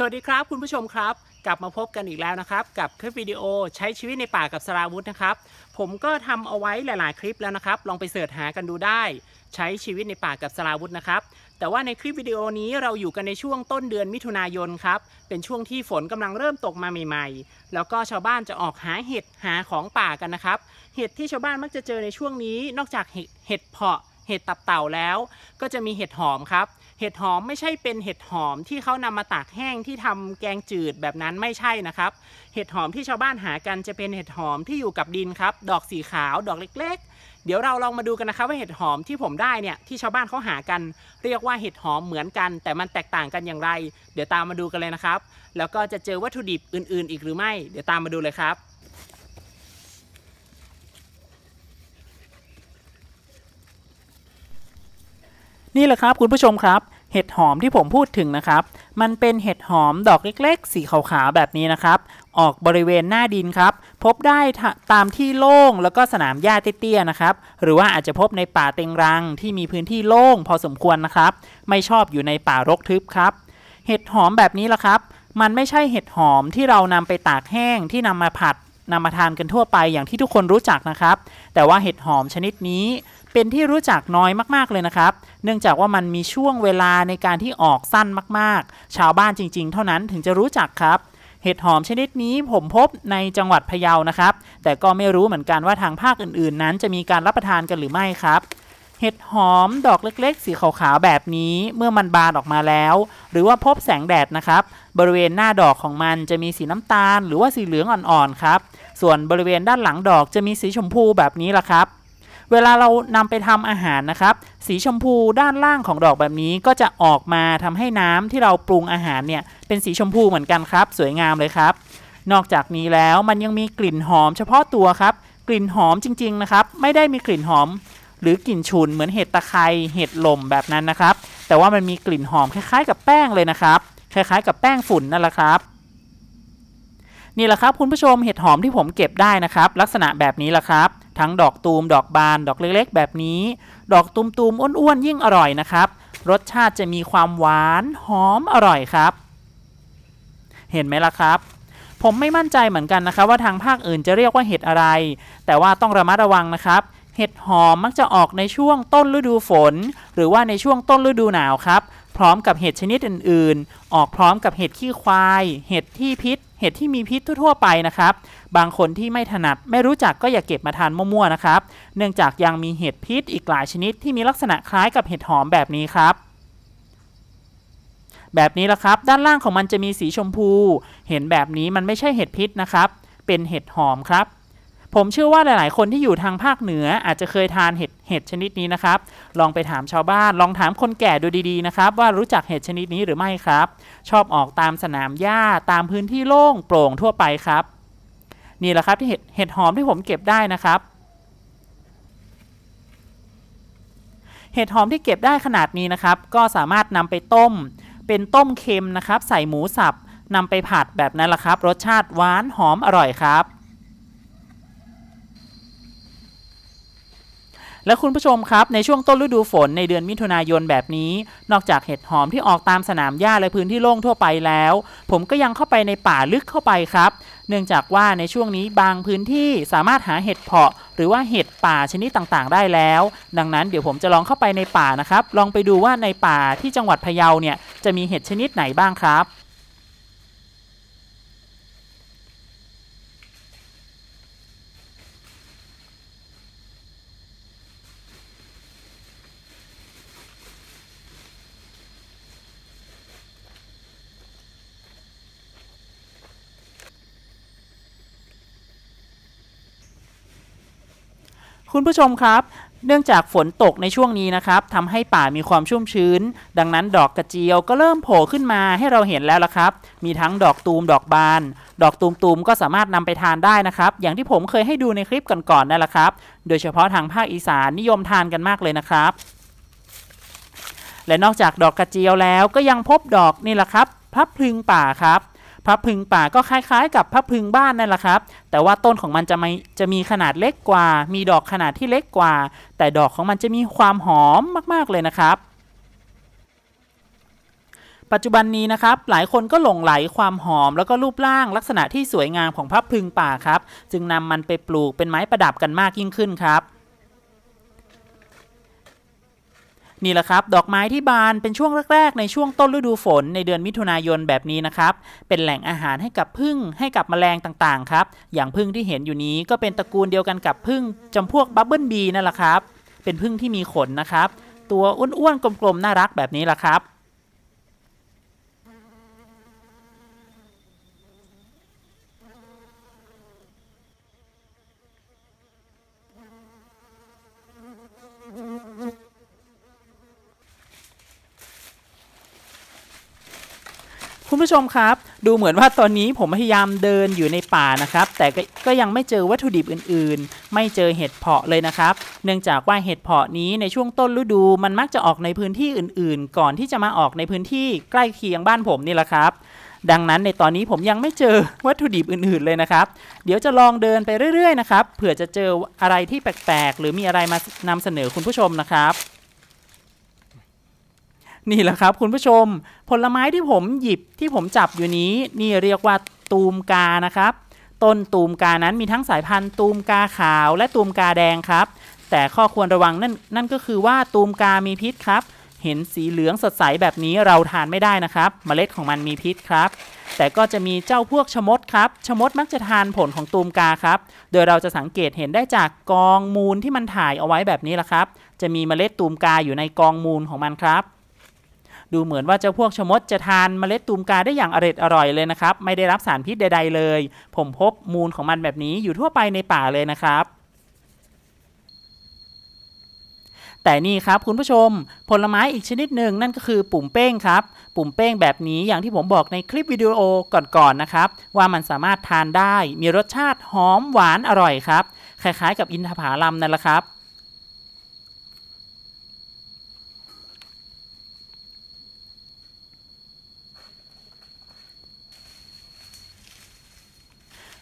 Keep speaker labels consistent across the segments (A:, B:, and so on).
A: สวัสดีครับคุณผู้ชมครับกลับมาพบกันอีกแล้วนะครับ กับคลิปวิดีโอใช้ชีวิตในป่ากับสราวุธนะครับ ผมก็ทำเอาไว้หลาย ๆ คลิปแล้วนะครับ ลองไปเสิร์ชหากันดูได้ ใช้ชีวิตในป่ากับสราวุธนะครับ แต่ว่าในคลิปวิดีโอนี้เราอยู่กันในช่วงต้นเดือนมิถุนายนครับเป็นช่วงที่ฝนกำลังเริ่มตกมาใหม่ ๆ แล้วก็ชาวบ้านจะออกหาเห็ดหาของป่ากันนะครับ เห็ดที่ชาวบ้านมักจะเจอในช่วงนี้ นอกจากเห็ดเพาะเห็ดตับเต่าแล้ว ก็จะมีเห็ดหอมครับเห็ดหอมไม่ใช่เป็นเห็ดหอมที่เขานำมาตากแห้งที่ทำแกงจืดแบบนั้นไม่ใช่นะครับ เห็ดหอมที่ชาวบ้านหากันจะเป็นเห็ด หอมที่อยู่กับดินครับ ดอกสีขาวดอกเล็กๆ เดี๋ยวเราลองมาดูกันนะครับว่าเห็ดหอมที่ผมได้เนี่ยที่ชาวบ้านเขาหากันเรียกว่าเห็ดหอมเหมือนกัน แต่มันแตกต่างกันอย่างไร เดี๋ยวตามมาดูกันเลยนะครับ แล้วก็จะเจอวัตถุดิบอื่นๆ อีกหรือไม่ เดี๋ยวตามมาดูเลยครับนี่แหละครับคุณผู้ชมครับเห็ดหอมที่ผมพูดถึงนะครับมันเป็นเห็ดหอมดอกเล็กๆ สีขาวๆแบบนี้นะครับออกบริเวณหน้าดินครับ พบได้ตามที่โล่งแล้วก็สนามหญ้าเตี้ยๆนะครับหรือว่าอาจจะพบในป่าเต็งรังที่มีพื้นที่โล่งพอสมควรนะครับไม่ชอบอยู่ในป่ารกทึบครับเห็ดหอมแบบนี้ละครับ มันไม่ใช่เห็ดหอมที่เรานำไปตากแห้งที่นำมาผัดนำมาทานกันทั่วไปอย่างที่ทุกคนรู้จักนะครับ แต่ว่าเห็ดหอมชนิดนี้ เป็นที่รู้จักน้อยมากๆเลยนะครับ เนื่องจากว่ามันมีช่วงเวลาในการที่ออกสั้นมากๆ ชาวบ้านจริงๆ เท่านั้นถึงจะรู้จักครับ เห็ดหอมชนิดนี้ผมพบในจังหวัดพะเยานะครับ แต่ก็ไม่รู้เหมือนกันว่าทางภาคอื่นๆ นั้นจะมีการรับประทานกันหรือไม่ครับ เห็ดหอมดอกเล็กๆ สีขาวๆแบบนี้เมื่อมันบานออกมาแล้ว หรือว่าพบแสงแดดนะครับ บริเวณหน้าดอกของมันจะมีสีน้ำตาล หรือว่าสีเหลืองอ่อนๆครับส่วนบริเวณด้านหลังดอกจะมีสีชมพูแบบนี้ละครับ เวลาเรานำไปทำอาหารนะครับ สีชมพูด้านล่างของดอกแบบนี้ก็จะออกมาทำให้น้ำที่เราปรุงอาหารเนี่ยเป็นสีชมพูเหมือนกันครับ สวยงามเลยครับ นอกจากนี้แล้วมันยังมีกลิ่นหอมเฉพาะตัวครับ กลิ่นหอมจริงๆนะครับ ไม่ได้มีกลิ่นหอมหรือกลิ่นฉุนเหมือนเห็ดตะไคร่เห็ดลมแบบนั้นนะครับ แต่ว่ามันมีกลิ่นหอมคล้าย ๆ กับแป้งเลยนะครับ คล้ายๆ กับแป้งฝุ่นนั่นแหละครับนี่แหละครับคุณผู้ชมเห็ดหอมที่ผมเก็บได้นะครับ ลักษณะแบบนี้แหละครับ ทั้งดอกตูมดอกบานดอกเล็กๆแบบนี้ ดอกตูมตูมอ้วนๆยิ่งอร่อยนะครับ รสชาติจะมีความหวานหอมอร่อยครับ เห็นไหมล่ะครับ ผมไม่มั่นใจเหมือนกันนะครับว่าทางภาคอื่นจะเรียกว่าเห็ดอะไร แต่ว่าต้องระมัดระวังนะครับ เห็ดหอมมักจะออกในช่วงต้นฤดูฝน หรือว่าในช่วงต้นฤดูหนาวครับพร้อมกับเห็ดชนิดอื่น ๆ ออกพร้อมกับเห็ดขี้ควาย เห็ดที่พิษ เห็ดที่มีพิษทั่วๆ ไปนะครับ บางคนที่ไม่ถนัด ไม่รู้จักก็อย่าเก็บมาทานมั่วๆ นะครับ เนื่องจากยังมีเห็ดพิษอีกหลายชนิดที่มีลักษณะคล้ายกับเห็ดหอมแบบนี้ครับ แบบนี้ละครับ ด้านล่างของมันจะมีสีชมพู เห็นแบบนี้มันไม่ใช่เห็ดพิษนะครับ เป็นเห็ดหอมครับผมเชื่อว่าหลายๆ คนที่อยู่ทางภาคเหนือ อาจจะเคยทานเห็ดเห็ดชนิดนี้นะครับ ลองไปถามชาวบ้านลองถามคนแก่ดูดี ๆ นะครับ ว่ารู้จักเห็ดชนิดนี้หรือไม่ ครับ ชอบออกตามสนามหญ้าตามพื้นที่โล่งโปร่งทั่วไปครับ นี่แหละครับที่เห็ดเห็ดหอมที่ผมเก็บได้นะครับ เห็ดหอมที่เก็บได้ขนาดนี้นะครับ ก็สามารถนำไปต้ม เป็นต้มเค็มนะครับ ใส่หมูสับนำไปผัดแบบนั้นแหละครับ รสชาติหวานหอมอร่อยครับและคุณผู้ชมครับในช่วงต้นฤดูฝนในเดือนมิถุนายนแบบนี้ นอกจากเห็ดหอมที่ออกตามสนามหญ้าและพื้นที่โล่งทั่วไปแล้ว ผมก็ยังเข้าไปในป่าลึกเข้าไปครับ เนื่องจากว่าในช่วงนี้บางพื้นที่สามารถหาเห็ดเพาะ หรือว่าเห็ดป่าชนิดต่างๆ ได้แล้ว ดังนั้นเดี๋ยวผมจะลองเข้าไปในป่านะครับ ลองไปดูว่าในป่าที่จังหวัดพะเยาเนี่ยจะมีเห็ดชนิดไหนบ้างครับคุณผู้ชมครับ เนื่องจากฝนตกในช่วงนี้นะครับ ทำให้ป่ามีความชุ่มชื้น ดังนั้น ดอกกระเจียวก็เริ่มโผล่ขึ้นมาให้เราเห็นแล้วละครับ มีทั้งดอกตูม ดอกบาน ดอกตูมตูมก็สามารถนำไปทานได้นะครับ อย่างที่ผมเคยให้ดูในคลิปก่อนๆนั่นแหละครับ โดยเฉพาะทางภาคอีสานนิยมทานกันมากเลยนะครับ และนอกจากดอกกระเจียวแล้วก็ยังพบดอกนี่แหละครับพับพลึงป่าครับพระพึงป่าก็คล้าย ๆ กับพระพึงบ้านนั่นแหละครับ แต่ว่าต้นของมันจะไม่จะมีขนาดเล็กกว่า มีดอกขนาดที่เล็กกว่า แต่ดอกของมันจะมีความหอมมากๆเลยนะครับ ปัจจุบันนี้นะครับ หลายคนก็หลงไหลความหอมแล้วก็รูปร่างลักษณะที่สวยงามของพับพึงป่าครับ จึงนำมันไปปลูกเป็นไม้ประดับกันมากยิ่งขึ้นครับนี่แหละครับดอกไม้ที่บานเป็นช่วงแรก ๆ ในช่วงต้นฤดูฝน ในเดือนมิถุนายนแบบนี้นะครับเป็นแหล่งอาหารให้กับพึ่งให้กับแมลงต่างๆครับอย่างพึ่งที่เห็นอยู่นี้ก็เป็นตระกูลเดียวกันกับพึ่งจำพวกบับเบิลบีนั่นแหละครับ เป็นพึ่งที่มีขนนะครับ ตัวอ้วนๆกลมๆน่ารักแบบนี้แหละครับผู้ชมครับดูเหมือนว่าตอนนี้ผมพยายามเดินอยู่ในป่านะครับแต่ก็ยังไม่เจอวัตถุดิบอื่นๆ ไม่เจอเห็ดเพาะเลยนะครับเนื่องจากว่าเห็ดเพาะนี้ในช่วงต้นฤดูมันมักจะออกในพื้นที่อื่นๆ ก่อนที่จะมาออกในพื้นที่ใกล้เคียงบ้านผมนี่แหละครับ ดังนั้นในตอนนี้ผมยังไม่เจอวัตถุดิบอื่นๆเลยนะครับเดี๋ยวจะลองเดินไปเรื่อยๆนะครับเผื่อจะเจออะไรที่แปลกๆ หรือมีอะไรมานำเสนอคุณผู้ชมนะครับนี่แหละครับ คุณผู้ชมผลไม้ที่ผมหยิบที่ผมจับอยู่นี้นี่เรียกว่าตูมกานะครับ ต้นตูมกานั้นมีทั้งสายพันธุ์ตูมกาขาวและตูมกาแดงครับ แต่ข้อควรระวัง นั่นนั่นก็คือว่าตูมกามีพิษครับ เห็นสีเหลืองสดใสแบบนี้เราทานไม่ได้นะครับมเมล็ดของมันมีพิษครับ แต่ก็จะมีเจ้าพวก ชมดครับชมดมักจะทานผลของตูมกาครับ โดยเราจะสังเกตเห็นได้จากกองมูลที่มันถ่ายเอาไว้แบบนี้ละครับ จะมีมเมล็ดตูมกาอยู่ในกองมูลของมันครับดูเหมือนว่าเจ้าพวกชมดจะทานเมล็ดตูมกาได้อย่างอร่อยอร่อยเลยนะครับ ไม่ได้รับสารพิษใด ๆเลย ผมพบมูลของมันแบบนี้อยู่ทั่วไปในป่าเลยนะครับ แต่นี่ครับคุณผู้ชมผลไม้อีกชนิดหนึ่งนั่นก็คือปุ่มเป้งครับ ปุ่มเป้งแบบนี้อย่างที่ผมบอกในคลิปวิดีโอก่อนๆนนะครับ ว่ามันสามารถทานได้ มีรสชาติหอมหวานอร่อยครับคล้ายๆกับอินทผลัมนั่นแหละครับ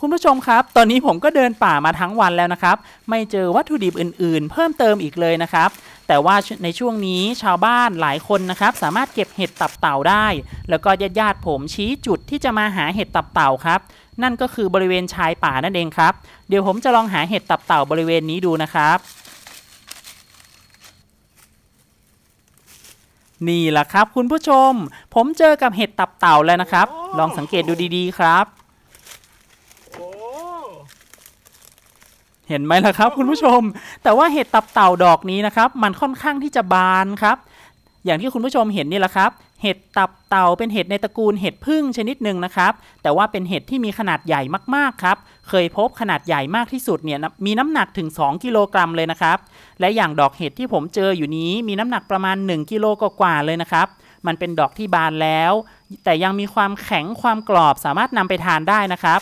A: คุณผู้ชมครับ ตอนนี้ผมก็เดินป่ามาทั้งวันแล้วนะครับ ไม่เจอวัตถุดิบอื่น ๆ เพิ่มเติมอีกเลยนะครับ แต่ว่าในช่วงนี้ชาวบ้านหลายคนนะครับสามารถเก็บเห็ดตับเต่าได้ แล้วก็ญาติญาติผมชี้จุดที่จะมาหาเห็ดตับเต่าครับ นั่นก็คือบริเวณชายป่านั่นเองครับ เดี๋ยวผมจะลองหาเห็ดตับเต่าบริเวณนี้ดูนะครับ นี่แหละครับ คุณผู้ชม ผมเจอกับเห็ดตับเต่าแล้วนะครับ ลองสังเกตดูดี ๆ ครับเห็นไหมล่ะครับคุณผู้ชม แต่ว่าเห็ดตับเต่าดอกนี้นะครับ มันค่อนข้างที่จะบานครับ อย่างที่คุณผู้ชมเห็นนี่แหละครับ เห็ดตับเต่าเป็นเห็ดในตระกูลเห็ดพึ่งชนิดหนึ่งนะครับ แต่ว่าเป็นเห็ดที่มีขนาดใหญ่มาก ๆ ครับ เคยพบขนาดใหญ่มากที่สุดเนี่ยมีน้ำหนักถึง 2 กิโลกรัมเลยนะครับ และอย่างดอกเห็ดที่ผมเจออยู่นี้ มีน้ำหนักประมาณ 1กิโลกว่าๆเลยนะครับ มันเป็นดอกที่บานแล้วแต่ยังมีความแข็งความกรอบสามารถนำไปทานได้นะครับ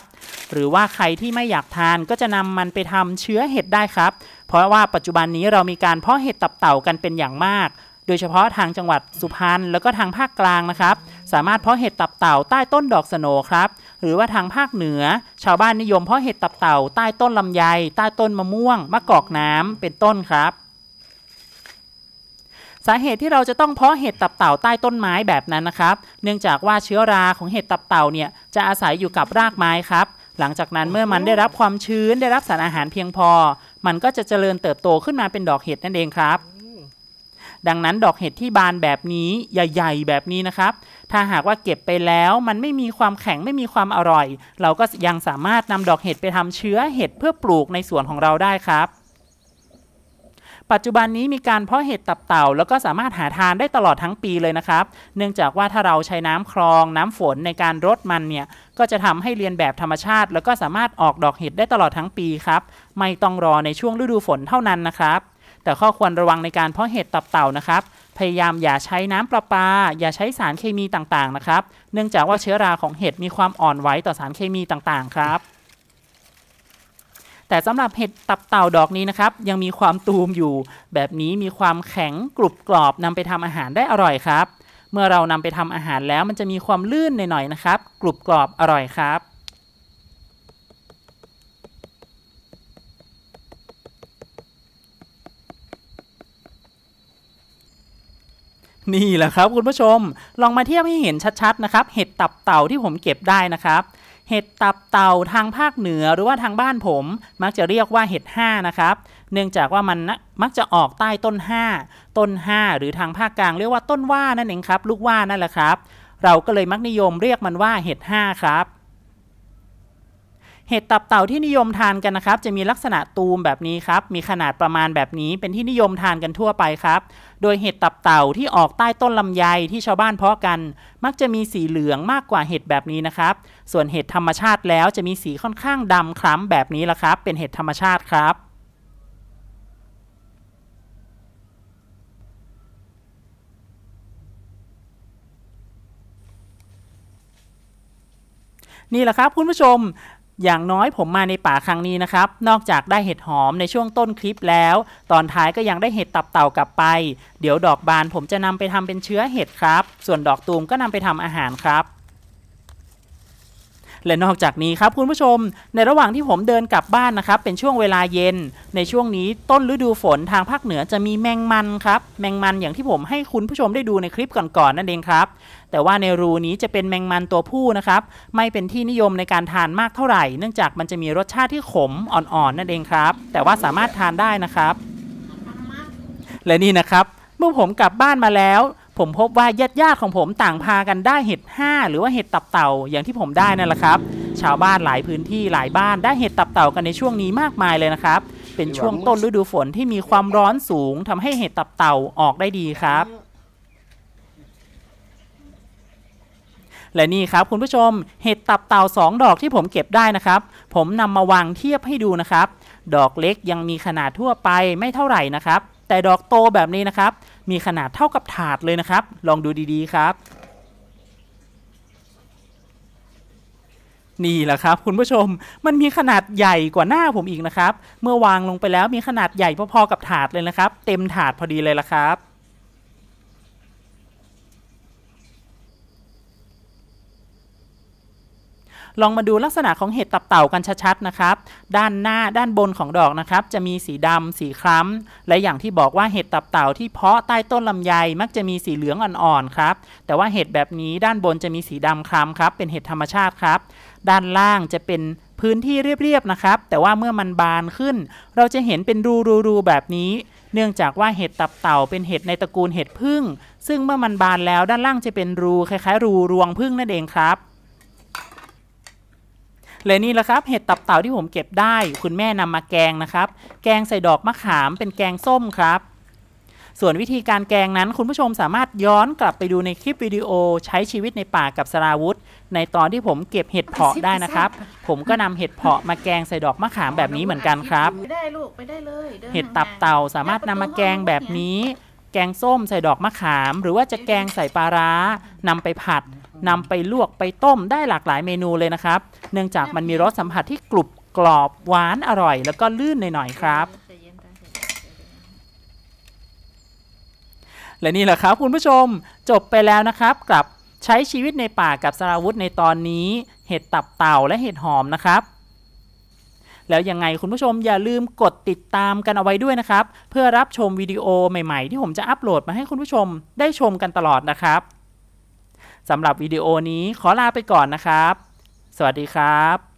A: หรือว่าใครที่ไม่อยากทานก็จะนำมันไปทำเชื้อเห็ดได้ครับ เพราะว่าปัจจุบันนี้เรามีการเพาะเห็ดตับเต่ากันเป็นอย่างมาก โดยเฉพาะทางจังหวัดสุพรรณแล้วก็ทางภาคกลางนะครับ สามารถเพาะเห็ดตับเต่าใต้ต้นดอกสโนครับ หรือว่าทางภาคเหนือชาวบ้านนิยมเพาะเห็ดตับเต่าใต้ต้นลำไย ใต้ต้นมะม่วงมะกอกน้ำเป็นต้นครับสาเหตุที่เราจะต้องเพาะเห็ดตับเต่าใต้ต้นไม้แบบนั้นนะครับ เนื่องจากว่าเชื้อราของเห็ดตับเต่าเนี่ยจะอาศัยอยู่กับรากไม้ครับ หลังจากนั้นเมื่อมันได้รับความชื้นได้รับสารอาหารเพียงพอ มันก็จะเจริญเติบโตขึ้นมาเป็นดอกเห็ดนั่นเองครับ ดังนั้นดอกเห็ดที่บานแบบนี้ใหญ่ ๆ แบบนี้นะครับ ถ้าหากว่าเก็บไปแล้วมันไม่มีความแข็งไม่มีความอร่อย เราก็ยังสามารถนำดอกเห็ดไปทำเชื้อเห็ดเพื่อปลูกในสวนของเราได้ครับปัจจุบันนี้มีการเพาะเห็ดตับเต่า แล้วก็สามารถหาทานได้ตลอดทั้งปีเลยนะครับ เนื่องจากว่าถ้าเราใช้น้ำคลองน้ำฝนในการรดมันเนี่ย ก็จะทำให้เรียนแบบธรรมชาติ แล้วก็สามารถออกดอกเห็ดได้ตลอดทั้งปีครับ ไม่ต้องรอในช่วงฤดูฝนเท่านั้นนะครับ แต่ข้อควรระวังในการเพาะเห็ดตับเต่านะครับ พยายามอย่าใช้น้ำประปา อย่าใช้สารเคมีต่างๆนะครับ เนื่องจากว่าเชื้อราของเห็ดมีความอ่อนไหวต่อสารเคมีต่างๆ ครับแต่สำหรับเห็ดตับเต่า ดอกนี้นะครับ ยังมีความตูมอยู่ แบบนี้มีความแข็งกรุบกรอบนำไปทำอาหารได้อร่อยครับ เมื่อเรานำไปทำอาหารแล้วมันจะมีความลื่นหน่อยๆ นะครับ กรุบกรอบอร่อยครับ นี่แหละครับ คุณผู้ชม ลองมาเทียบให้เห็นชัดๆ นะครับ เห็ดตับเต่าที่ผมเก็บได้นะครับเห็ดตับเต่าทางภาคเหนือหรือว่าทางบ้านผมมักจะเรียกว่าเห็ดห้านะครับเนื่องจากว่ามันมักจะออกใต้ต้นห้าต้นห้าหรือทางภาคกลาง เรียกว่าต้นว่านั่นเองครับ ลูกว่านั่นแหละครับ เราก็เลยมักนิยมเรียกมันว่าเห็ดห้าครับ เห็ดตับเต่าที่นิยมทานกันนะครับ จะมีลักษณะตูมแบบนี้ครับ มีขนาดประมาณแบบนี้เป็นที่นิยมทานกันทั่วไปครับโดยเห็ดตับเต่าที่ออกใต้ต้นลำไยที่ชาวบ้านเพาะกัน มักจะมีสีเหลืองมากกว่าเห็ดแบบนี้นะครับ ส่วนเห็ดธรรมชาติแล้วจะมีสีค่อนข้างดำคล้ำแบบนี้ละครับ เป็นเห็ดธรรมชาติครับ นี่แหละครับ คุณผู้ชมอย่างน้อยผมมาในป่าครั้งนี้นะครับ นอกจากได้เห็ดหอมในช่วงต้นคลิปแล้ว ตอนท้ายก็ยังได้เห็ดตับเต่ากลับไป เดี๋ยวดอกบานผมจะนำไปทำเป็นเชื้อเห็ดครับ ส่วนดอกตูมก็นำไปทำอาหารครับและนอกจากนี้ครับคุณผู้ชมในระหว่างที่ผมเดินกลับบ้านนะครับ เป็นช่วงเวลาเย็น ในช่วงนี้ต้นฤดูฝนทางภาคเหนือจะมีแมงมันครับ แมงมันอย่างที่ผม ให้คุณผู้ชมได้ดูในคลิปก่อนๆนนั่นเองครับ แต่ว่าในรูนี้จะเป็นแมงมันตัวผู้นะครับ ไม่เป็นที่นิยมในการทานมากเท่าไหร่เนื่องจากมันจะมีรสชาติที่ขมอ่อนๆนนั่นเองครับ แต่ว่าสามารถทานได้นะครับ และนี่นะครับ เมื่อผมกลับบ้านมาแล้วผมพบว่าญาติญาติของผมต่างพากันได้เห็ดห้า หรือว่าเห็ดตับเต่าอย่างที่ผมได้นั่นแหละครับ ชาวบ้านหลายพื้นที่หลายบ้านได้เห็ดตับเต่ากันในช่วงนี้มากมายเลยนะครับ เป็นช่วงต้นฤดูฝนที่มีความร้อนสูงทำให้เห็ดตับเต่าออกได้ดีครับ และนี่ครับคุณผู้ชมเห็ดตับเต่าสองดอกที่ผมเก็บได้นะครับ ผมนำมาวางเทียบให้ดูนะครับ ดอกเล็กยังมีขนาดทั่วไปไม่เท่าไหร่นะครับ แต่ดอกโตแบบนี้นะครับมีขนาดเท่ากับถาดเลยนะครับ ลองดูดี ๆ ครับ นี่แหละครับ คุณผู้ชม มันมีขนาดใหญ่กว่าหน้าผมอีกนะครับ เมื่อวางลงไปแล้วมีขนาดใหญ่พอๆ กับถาดเลยนะครับ เต็มถาดพอดีเลยละครับลองมาดูลักษณะของเห็ดตับเต่ากันชัดๆ นะครับ ด้านหน้าด้านบนของดอกนะครับ จะมีสีดำสีคล้ำ และอย่างที่บอกว่าเห็ดตับเต่าที่เพาะใต้ต้นลำไยมักจะมีสีเหลืองอ่อนๆ ครับ แต่ว่าเห็ดแบบนี้ด้านบนจะมีสีดำคล้ำครับ เป็นเห็ดธรรมชาติครับ ด้านล่างจะเป็นพื้นที่เรียบๆ นะครับ แต่ว่าเมื่อมันบานขึ้นเราจะเห็นเป็นรูๆแบบนี้ เนื่องจากว่าเห็ดตับเต่าเป็นเห็ดในตระกูลเห็ดพึ่ง ซึ่งเมื่อมันบานแล้ว ด้านล่างจะเป็นรูคล้ายๆ รูรวงพึ่งนั่นเองครับและนี่แหละครับเห็ดตับเต่าที่ผมเก็บได้ คุณแม่นำมาแกงนะครับ แกงใส่ดอกมะขาม เป็นแกงส้มครับ ส่วนวิธีการแกงนั้นคุณผู้ชมสามารถย้อนกลับไปดูในคลิปวิดีโอใช้ชีวิตในป่ากับสราวุธ ในตอนที่ผมเก็บเห็ดเพาะได้นะครับ ผมก็นำเห็ดเพาะมาแกงใส่ดอกมะขามแบบนี้เหมือนกันครับไปได้ลูกไปได้เลยเห็ดตับเต่าสามารถนำมาแกงแบบนี้ แกงส้มใส่ดอกมะขาม หรือว่าจะแกงใส่ปลาร้านำไปผัดนำไปลวกไปต้มได้หลากหลายเมนูเลยนะครับ เนื่องจากมันมีรสสัมผัสที่กรุบกรอบหวานอร่อยแล้วก็ลื่นหน่อยๆครับ และนี่แหละครับ คุณผู้ชมจบไปแล้วนะครับกับใช้ชีวิตในป่ากับสราวุธในตอนนี้เห็ดตับเต่าและเห็ดหอมนะครับ แล้วยังไงคุณผู้ชมอย่าลืมกดติดตามกันเอาไว้ด้วยนะครับ เพื่อรับชมวิดีโอใหม่ๆที่ผมจะอัปโหลดมาให้คุณผู้ชมได้ชมกันตลอดนะครับสำหรับวิดีโอนี้ขอลาไปก่อนนะครับ สวัสดีครับ